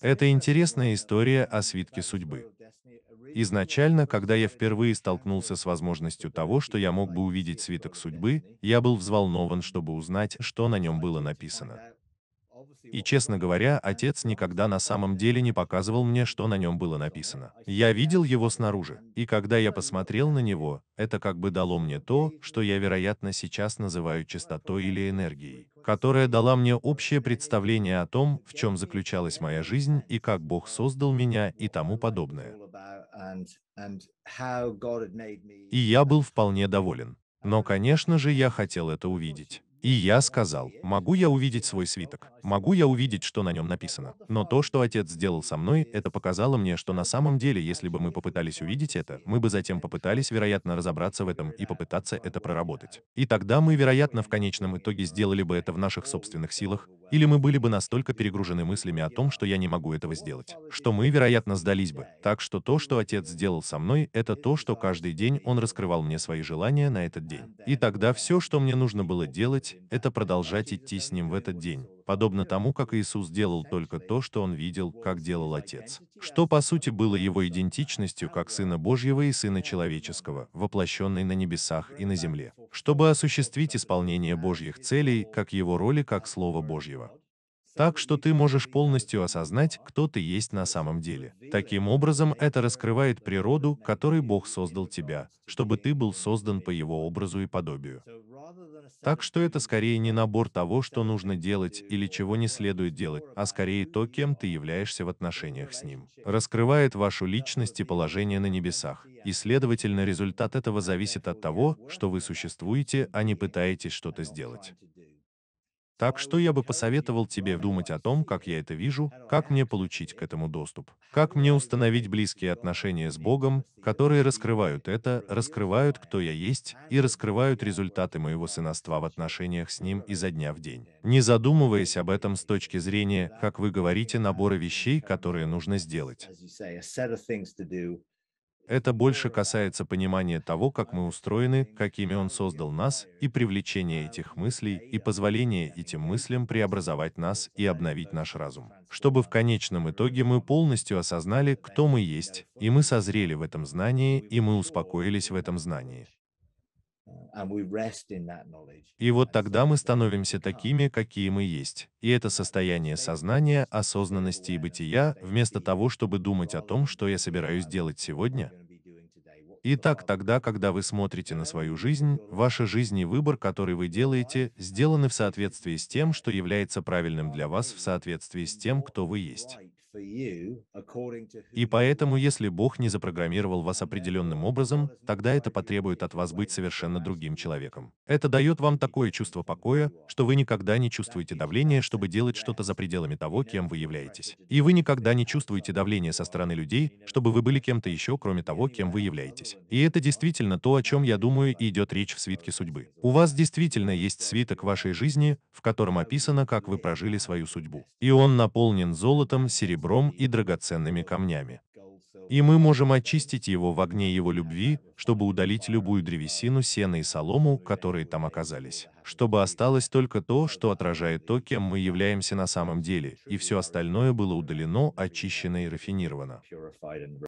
Это интересная история о свитке судьбы. Изначально, когда я впервые столкнулся с возможностью того, что я мог бы увидеть свиток судьбы, я был взволнован, чтобы узнать, что на нем было написано. И, честно говоря, отец никогда на самом деле не показывал мне, что на нем было написано. Я видел его снаружи, и когда я посмотрел на него, это как бы дало мне то, что я, вероятно, сейчас называю чистотой или энергией, которая дала мне общее представление о том, в чем заключалась моя жизнь и как Бог создал меня и тому подобное. И я был вполне доволен. Но, конечно же, я хотел это увидеть. И я сказал, могу я увидеть свой свиток, могу я увидеть, что на нем написано. Но то, что отец сделал со мной, это показало мне, что на самом деле, если бы мы попытались увидеть это, мы бы затем попытались, вероятно, разобраться в этом и попытаться это проработать. И тогда мы, вероятно, в конечном итоге сделали бы это в наших собственных силах, или мы были бы настолько перегружены мыслями о том, что я не могу этого сделать, что мы, вероятно, сдались бы. Так что то, что отец сделал со мной, это то, что каждый день он раскрывал мне свои желания на этот день. И тогда все, что мне нужно было делать, это продолжать идти с ним в этот день подобно тому, как Иисус делал только то, что он видел, как делал Отец, что по сути было его идентичностью как Сына Божьего и Сына Человеческого, воплощенный на небесах и на земле, чтобы осуществить исполнение Божьих целей, как его роли как Слово Божьего так что ты можешь полностью осознать, кто ты есть на самом деле. Таким образом, это раскрывает природу, которой Бог создал тебя, чтобы ты был создан по его образу и подобию. Так что это скорее не набор того, что нужно делать или чего не следует делать, а скорее то, кем ты являешься в отношениях с Ним. Раскрывает вашу личность и положение на небесах. И, следовательно, результат этого зависит от того, что вы существуете, а не пытаетесь что-то сделать. Так что я бы посоветовал тебе думать о том, как я это вижу, как мне получить к этому доступ, как мне установить близкие отношения с Богом, которые раскрывают это, раскрывают, кто я есть, и раскрывают результаты моего сыновства в отношениях с Ним изо дня в день. Не задумываясь об этом с точки зрения, как вы говорите, набора вещей, которые нужно сделать. Это больше касается понимания того, как мы устроены, какими он создал нас, и привлечения этих мыслей, и позволения этим мыслям преобразовать нас и обновить наш разум. Чтобы в конечном итоге мы полностью осознали, кто мы есть, и мы созрели в этом знании, и мы успокоились в этом знании. А и вот тогда мы становимся такими, какие мы есть. И это состояние сознания, осознанности и бытия, вместо того, чтобы думать о том, что я собираюсь делать сегодня. Итак, тогда, когда вы смотрите на свою жизнь, ваша жизнь и выбор, который вы делаете, сделаны в соответствии с тем, что является правильным для вас в соответствии с тем, кто вы есть. И поэтому, если Бог не запрограммировал вас определенным образом, тогда это потребует от вас быть совершенно другим человеком. Это дает вам такое чувство покоя, что вы никогда не чувствуете давления, чтобы делать что-то за пределами того, кем вы являетесь. И вы никогда не чувствуете давления со стороны людей, чтобы вы были кем-то еще, кроме того, кем вы являетесь. И это действительно то, о чем, я думаю, и идет речь в свитке судьбы. У вас действительно есть свиток вашей жизни, в котором описано, как вы прожили свою судьбу. И он наполнен золотом, серебром, серебром и драгоценными камнями. И мы можем очистить его в огне его любви, чтобы удалить любую древесину, сено и солому, которые там оказались, чтобы осталось только то, что отражает то, кем мы являемся на самом деле, и все остальное было удалено, очищено и рафинировано.